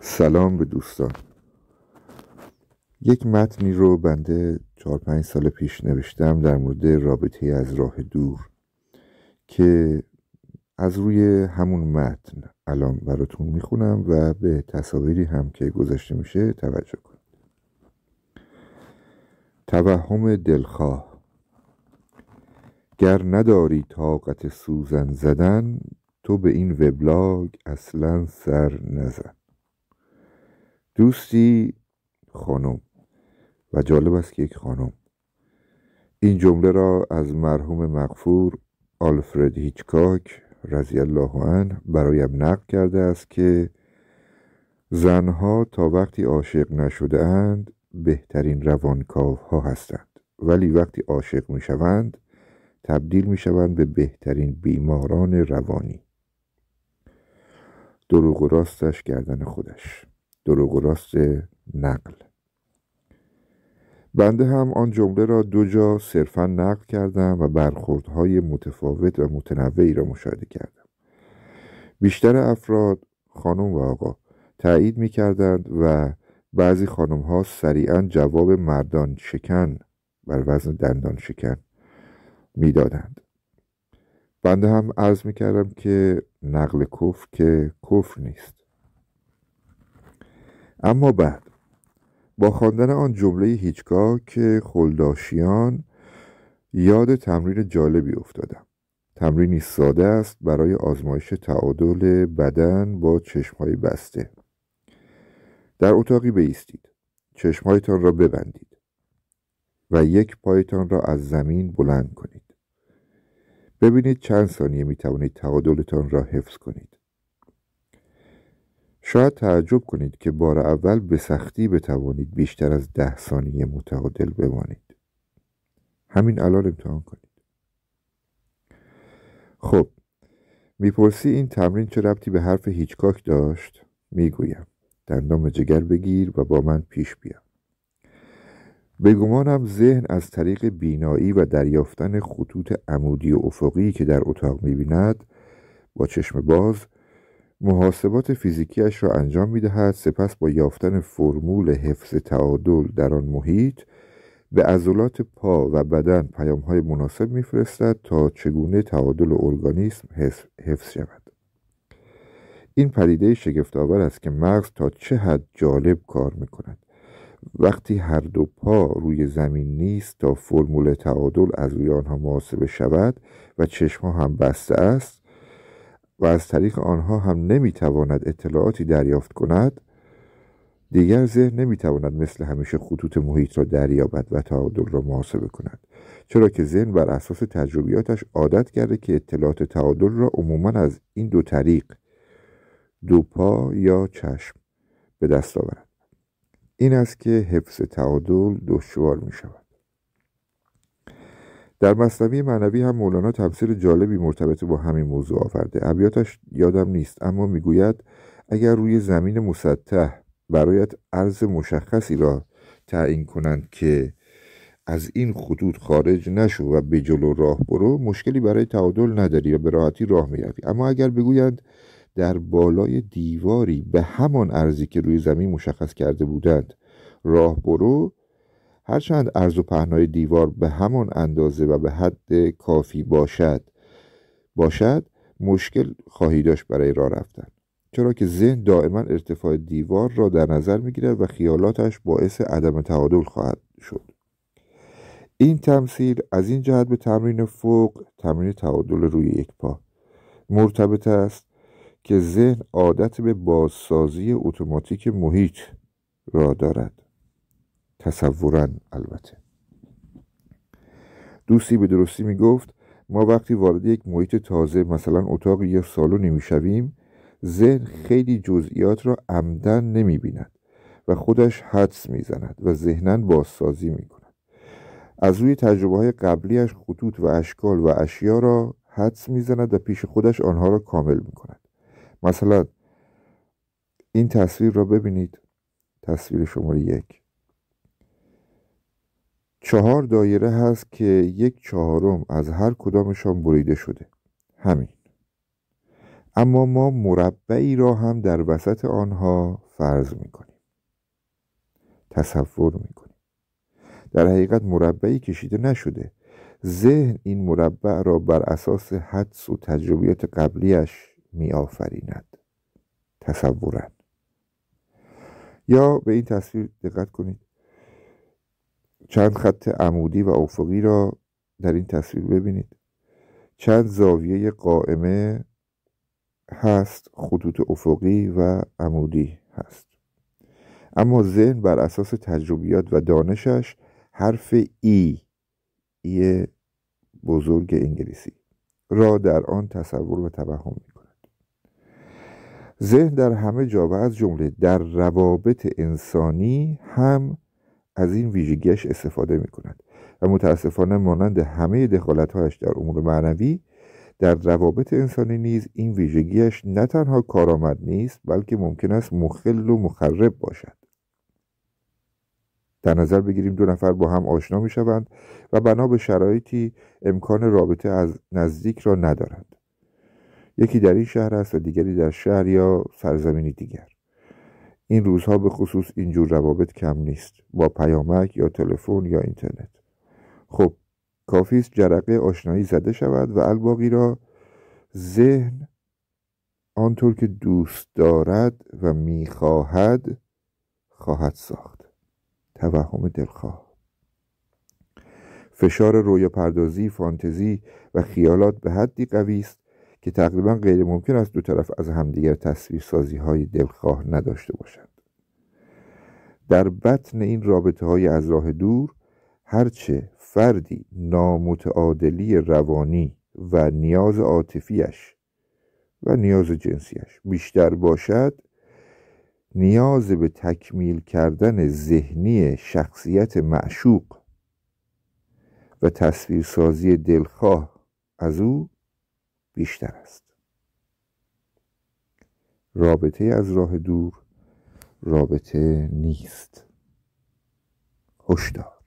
سلام به دوستان یک متنی رو بنده چهار پنج سال پیش نوشتم در مورد رابطه از راه دور که از روی همون متن الان براتون میخونم و به تصاویری هم که گذاشته میشه توجه کنید توهم دلخواه گر نداری طاقت سوزن زدن تو به این وبلاگ اصلا سر نزن دوستی خانم و جالب است که یک خانم این جمله را از مرحوم مغفور آلفرد هیچکاک رضی الله عنه برایم نقل کرده است که زنها تا وقتی عاشق نشده اند بهترین روانکاف ها هستند ولی وقتی عاشق می شوند تبدیل می شوند به بهترین بیماران روانی دروغ و راستش گردن خودش دروغ راست نقل بنده هم آن جمله را دو جا صرفا نقل کردم و برخوردهای متفاوت و متنوعی را مشاهده کردم بیشتر افراد خانم و آقا تایید می کردند و بعضی خانم ها سریعا جواب مردان شکن بر وزن دندان شکن می دادند بنده هم عرض می کردم که نقل کفر که کفر نیست اما بعد با خواندن آن جمله هیچگاه که خلداشیان یاد تمرین جالبی افتادم تمرینی ساده است برای آزمایش تعادل بدن با چشمهای بسته در اتاقی بیستید چشمهایتان را ببندید و یک پایتان را از زمین بلند کنید ببینید چند ثانیه می توانید تعادلتان را حفظ کنید شاید تعجب کنید که بار اول به سختی بتوانید بیشتر از ده ثانیه متعادل بمانید همین الان امتحان کنید خب میپرسی این تمرین چه ربطی به حرف هیچکاک داشت میگویم دندام جگر بگیر و با من پیش بیا به ذهن از طریق بینایی و دریافتن خطوط عمودی و افقی که در اتاق میبیند با چشم باز محاسبات فیزیکیش را انجام می دهد سپس با یافتن فرمول حفظ تعادل در آن محیط به عضلات پا و بدن پیام های مناسب میفرستد تا چگونه تعادل ارگانیسم حفظ شود این پدیده شگفتآور است که مغز تا چه حد جالب کار می کند وقتی هر دو پا روی زمین نیست تا فرمول تعادل از روی آنها محاسبه شود و چشمها هم بسته است و از طریق آنها هم نمیتواند اطلاعاتی دریافت کند دیگر ذهن نمیتواند مثل همیشه خطوط محیط را دریابد و تعادل را محاسبه کند چرا که ذهن بر اساس تجربیاتش عادت کرده که اطلاعات تعادل را عموما از این دو طریق دو پا یا چشم به دست آورد این است که حفظ تعادل دشوار می شود در مصنوی معنوی هم مولانا تفسیر جالبی مرتبط با همین موضوع آورده ابیاتش یادم نیست اما میگوید اگر روی زمین مسطح برایت عرض مشخصی را تعیین کنند که از این خطوط خارج نشو و به جلو راه برو مشکلی برای تعادل نداری و به راحتی راه میروی اما اگر بگویند در بالای دیواری به همان ارزی که روی زمین مشخص کرده بودند راه برو هرچند عرض و پهنای دیوار به همان اندازه و به حد کافی باشد باشد مشکل خواهی داشت برای راه رفتن چرا که ذهن دائما ارتفاع دیوار را در نظر میگیرد و خیالاتش باعث عدم تعادل خواهد شد این تمثیل از این جهت به تمرین فوق تمرین تعادل روی یک پا مرتبط است که ذهن عادت به بازسازی اتوماتیک محیط را دارد تصورا البته دوستی به درستی می ما وقتی وارد یک محیط تازه مثلا اتاق یا سالونی می شویم ذهن خیلی جزئیات را عمدن نمی بیند و خودش حدس می زند و ذهنن بازسازی می کند از روی تجربه های قبلیش خطوط و اشکال و اشیا را حدس می زند و پیش خودش آنها را کامل می کند مثلا این تصویر را ببینید تصویر شماره یک چهار دایره هست که یک چهارم از هر کدامشان بریده شده همین اما ما مربعی را هم در وسط آنها فرض میکنیم تصور میکنیم در حقیقت مربعی کشیده نشده ذهن این مربع را بر اساس حدس و تجربیات قبلیش میآفریند تصورند یا به این تصویر دقت کنید چند خط عمودی و افقی را در این تصویر ببینید چند زاویه قائمه هست خطوط افقی و عمودی هست اما ذهن بر اساس تجربیات و دانشش حرف ای ای بزرگ انگلیسی را در آن تصور و توهم می کند ذهن در همه جا و از جمله در روابط انسانی هم از این ویژگیش استفاده می کند و متاسفانه مانند همه دخالتهایش در امور معنوی در روابط انسانی نیز این ویژگیش نه تنها کارآمد نیست بلکه ممکن است مخل و مخرب باشد در نظر بگیریم دو نفر با هم آشنا می شوند و بنا به شرایطی امکان رابطه از نزدیک را ندارند یکی در این شهر است و دیگری در شهر یا سرزمینی دیگر این روزها به خصوص اینجور روابط کم نیست با پیامک یا تلفن یا اینترنت خب کافی است جرقه آشنایی زده شود و الباقی را ذهن آنطور که دوست دارد و میخواهد خواهد ساخت توهم دلخواه فشار رویا پردازی، فانتزی و خیالات به حدی قوی است که تقریبا غیر ممکن است دو طرف از همدیگر تصویر سازی های دلخواه نداشته باشند در بطن این رابطه های از راه دور هرچه فردی نامتعادلی روانی و نیاز عاطفیش و نیاز جنسیش بیشتر باشد نیاز به تکمیل کردن ذهنی شخصیت معشوق و تصویرسازی دلخواه از او بیشتر است رابطه از راه دور رابطه نیست هشدار